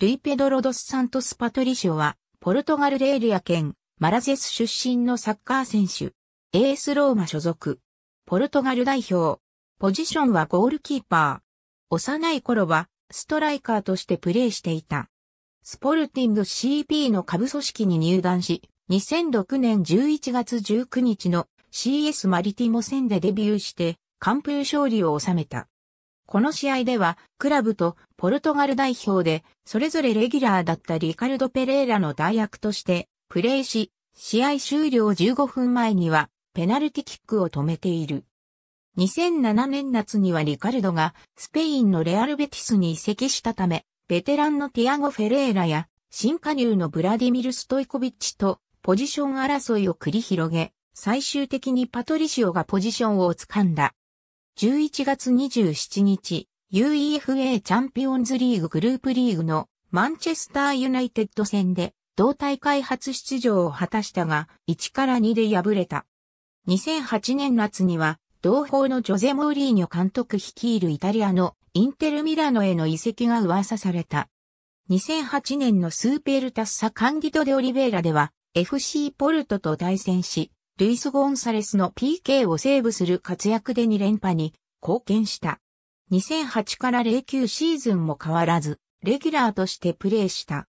ルイ・ペドロ・ドス・サントス・パトリショは、ポルトガルでエリア県、マラゼス出身のサッカー選手。エース・ローマ所属。ポルトガル代表。ポジションはゴールキーパー。幼い頃は、ストライカーとしてプレーしていた。スポルティング CP の下部組織に入団し、2006年11月19日の CS マリティモ戦でデビューして、完封勝利を収めた。この試合では、クラブとポルトガル代表で、それぞれレギュラーだったリカルド・ペレイラの代役として、プレーし、試合終了15分前には、ペナルティキックを止めている。2007年夏にはリカルドが、スペインのレアルベティスに移籍したため、ベテランのティアゴ・フェレーラや、新加入のブラディミル・ストイコビッチと、ポジション争いを繰り広げ、最終的にパトリシオがポジションを掴んだ。11月27日、UEFA チャンピオンズリーググループリーグのマンチェスターユナイテッド戦で同大会初出場を果たしたが、1から2で敗れた。2008年夏には、同胞のジョゼ・モーリーニョ監督率いるイタリアのインテル・ミラノへの移籍が噂された。2008年のスーペルタッサ・カンディド・デ・オリベイラでは、FC ポルトと対戦し、ルイス・ゴンサレスの PK をセーブする活躍で2連覇に貢献した。2008から09シーズンも変わらず、レギュラーとしてプレーした。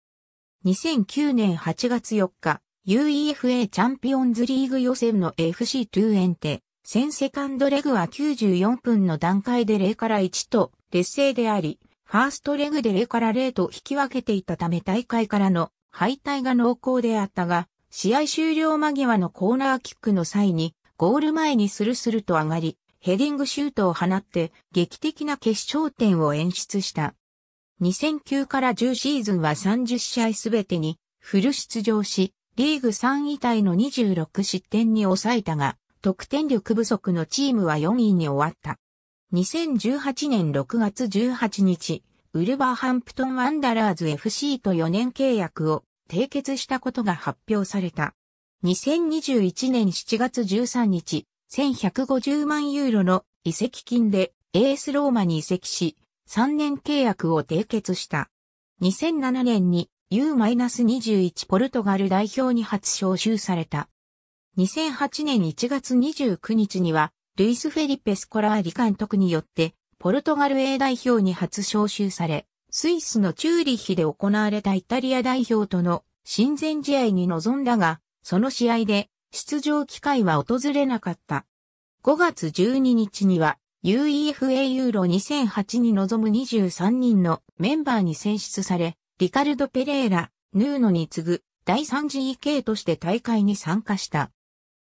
2009年8月4日、UEFA チャンピオンズリーグ予選の FC トゥーエンテ、戦セカンドレグは94分の段階で0から1と劣勢であり、ファーストレグで0から0と引き分けていたため大会からの敗退が濃厚であったが、試合終了間際のコーナーキックの際に、ゴール前にスルスルと上がり、ヘディングシュートを放って劇的な決勝点を演出した。2009から10シーズンは30試合すべてにフル出場し、リーグ3位タイの26失点に抑えたが、得点力不足のチームは4位に終わった。2018年6月18日、ウルバーハンプトンワンダラーズ FC と4年契約を締結したことが発表された。2021年7月13日、1150万ユーロの移籍金で AS ローマに移籍し、3年契約を締結した。2007年に U-21 ポルトガル代表に初招集された。2008年1月29日には、ルイス・フェリペス・コラーリ監督によって、ポルトガル A 代表に初招集され、スイスのチューリッヒで行われたイタリア代表との親善試合に臨んだが、その試合で出場機会は訪れなかった。5月12日には UEFA ユーロ2008に臨む23人のメンバーに選出され、リカルド・ペレーラ、ヌーノに次ぐ第 3GK として大会に参加した。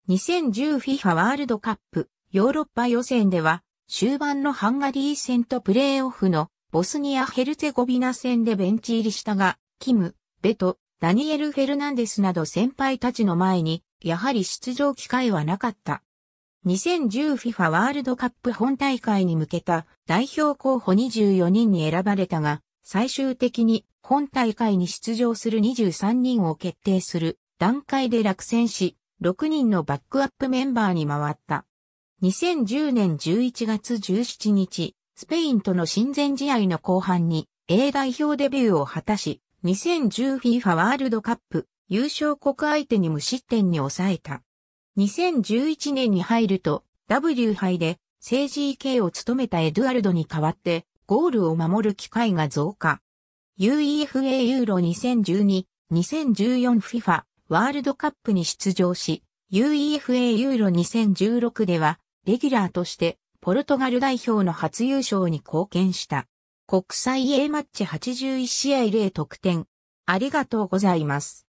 2010FIFA ワールドカップヨーロッパ予選では終盤のハンガリー戦とプレーオフのボスニア・ヘルツェゴビナ戦でベンチ入りしたが、キム、ベト、ダニエル・フェルナンデスなど先輩たちの前に、やはり出場機会はなかった。2010FIFA ワールドカップ本大会に向けた代表候補24人に選ばれたが、最終的に本大会に出場する23人を決定する段階で落選し、6人のバックアップメンバーに回った。2010年11月17日、スペインとの親善試合の後半に A 代表デビューを果たし、2010FIFA ワールドカップ優勝国相手に無失点に抑えた。2011年に入ると W 杯で治 e k を務めたエドゥアルドに代わってゴールを守る機会が増加。UEFA ユーロ2012、2014FIFA ワールドカップに出場し、UEFA ユーロ2016ではレギュラーとしてポルトガル代表の初優勝に貢献した。国際 A マッチ81試合0得点。ありがとうございます。